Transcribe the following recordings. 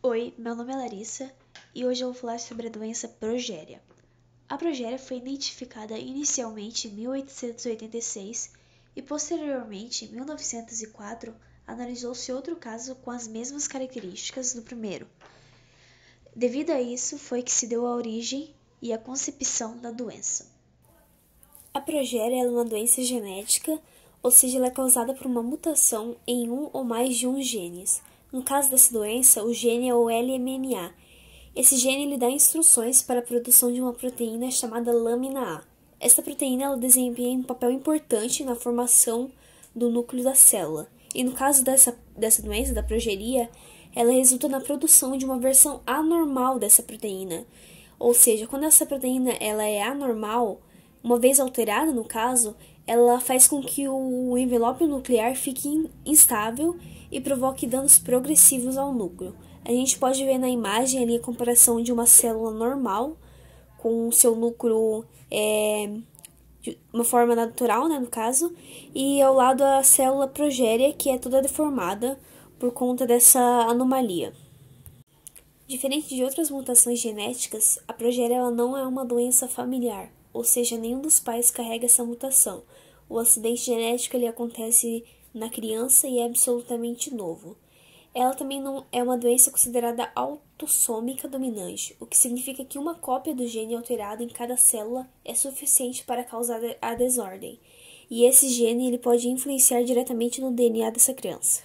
Oi, meu nome é Larissa e hoje eu vou falar sobre a doença progéria. A progéria foi identificada inicialmente em 1886 e posteriormente, em 1904, analisou-se outro caso com as mesmas características do primeiro. Devido a isso, foi que se deu a origem e a concepção da doença. A progéria é uma doença genética, ou seja, ela é causada por uma mutação em um ou mais de um genes no caso dessa doença, o gene é o LMNA. Esse gene lhe dá instruções para a produção de uma proteína chamada lâmina A. Esta proteína ela desempenha um papel importante na formação do núcleo da célula. E no caso dessa, dessa doença, da progeria, ela resulta na produção de uma versão anormal dessa proteína. Ou seja, quando essa proteína ela é anormal, uma vez alterada no caso, ela faz com que o envelope nuclear fique instável e provoque danos progressivos ao núcleo. A gente pode ver na imagem ali a comparação de uma célula normal com seu núcleo é, de uma forma natural, né, no caso, e ao lado a célula progéria, que é toda deformada por conta dessa anomalia. Diferente de outras mutações genéticas, a progéria ela não é uma doença familiar ou seja, nenhum dos pais carrega essa mutação. O acidente genético ele acontece na criança e é absolutamente novo. Ela também não é uma doença considerada autossômica dominante, o que significa que uma cópia do gene alterado em cada célula é suficiente para causar a desordem. E esse gene ele pode influenciar diretamente no DNA dessa criança.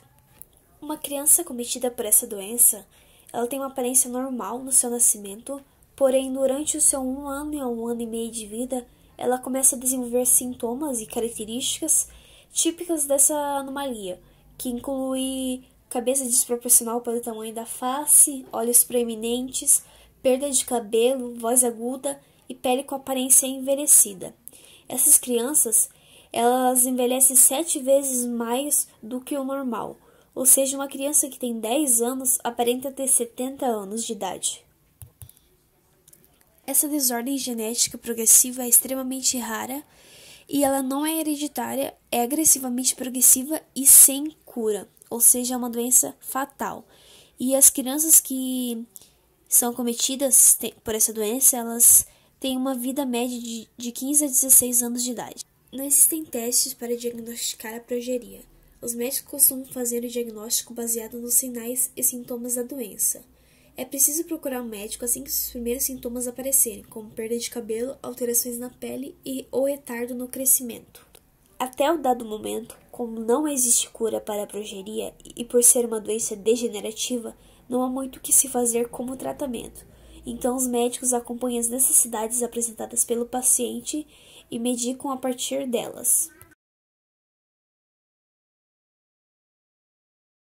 Uma criança cometida por essa doença, ela tem uma aparência normal no seu nascimento, Porém, durante o seu um ano e um ano e meio de vida, ela começa a desenvolver sintomas e características típicas dessa anomalia, que inclui cabeça desproporcional para o tamanho da face, olhos proeminentes, perda de cabelo, voz aguda e pele com aparência envelhecida. Essas crianças, elas envelhecem sete vezes mais do que o normal, ou seja, uma criança que tem 10 anos aparenta ter 70 anos de idade. Essa desordem genética progressiva é extremamente rara e ela não é hereditária, é agressivamente progressiva e sem cura, ou seja, é uma doença fatal. E as crianças que são cometidas por essa doença, elas têm uma vida média de, de 15 a 16 anos de idade. Não existem testes para diagnosticar a progeria. Os médicos costumam fazer o diagnóstico baseado nos sinais e sintomas da doença. É preciso procurar um médico assim que os primeiros sintomas aparecerem, como perda de cabelo, alterações na pele e ou retardo no crescimento. Até o dado momento, como não existe cura para a progeria e por ser uma doença degenerativa, não há muito o que se fazer como tratamento. Então, os médicos acompanham as necessidades apresentadas pelo paciente e medicam a partir delas.